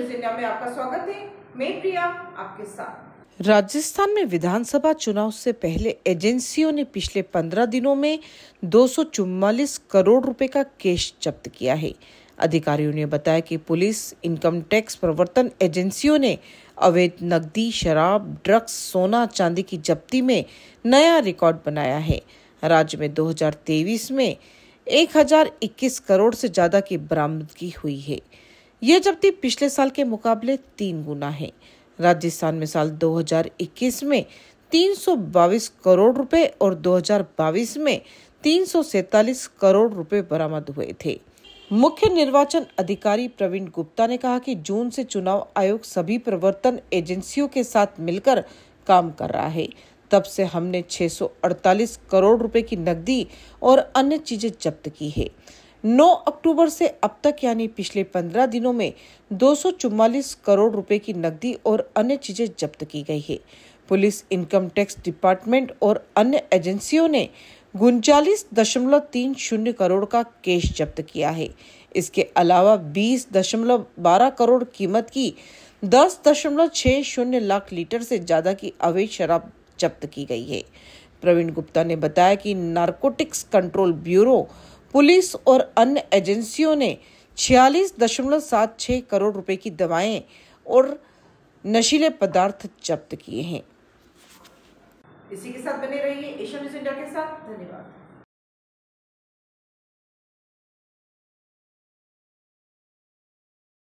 news India में आपका स्वागत है मैं प्रिया आपके साथ राजस्थान में विधानसभा चुनाव से पहले एजेंसियों ने पिछले पंद्रह दिनों में 244 करोड़ रुपए का कैश जब्त किया है अधिकारियों ने बताया कि पुलिस इनकम टैक्स प्रवर्तन एजेंसियों ने अवैध नकदी शराब ड्रग्स सोना चांदी की जब्ती में नया रिकॉर्ड बनाया है राज्य में 2023 में 1021 करोड़ से ज़्यादा की बरामदगी हुई है जब तक पिछले साल के मुकाबले तीन गुना है राजस्थान में साल 2021 में तीन करोड़ रुपए और 2022 में तीन करोड़ रुपए बरामद हुए थे मुख्य निर्वाचन अधिकारी प्रवीण गुप्ता ने कहा कि जून से चुनाव आयोग सभी प्रवर्तन एजेंसियों के साथ मिलकर काम कर रहा है तब से हमने 648 करोड़ रुपए की नकदी और अन्य चीजें जब्त की है 9 अक्टूबर से अब तक यानी पिछले 15 दिनों में 244 करोड़ रुपए की नकदी और अन्य चीजें जब्त की गई है पुलिस इनकम टैक्स डिपार्टमेंट और अन्य एजेंसियों ने उनचालीस दशमलव तीन शून्य करोड़ का कैश जब्त किया है इसके अलावा बीस दशमलव बारह करोड़ कीमत की दस दशमलव छः शून्य लाख लीटर से ज़्यादा की अवैध शराब जब्त की गई है प्रवीण गुप्ता ने बताया कि नारकोटिक्स कंट्रोल ब्यूरो पुलिस और अन्य एजेंसियों ने छियालीस दशमलव सात छः करोड़ रुपए की दवाएं और नशीले पदार्थ जब्त किए हैं इसी के साथ बने रहिए एशिया न्यूज इंडिया के साथ धन्यवाद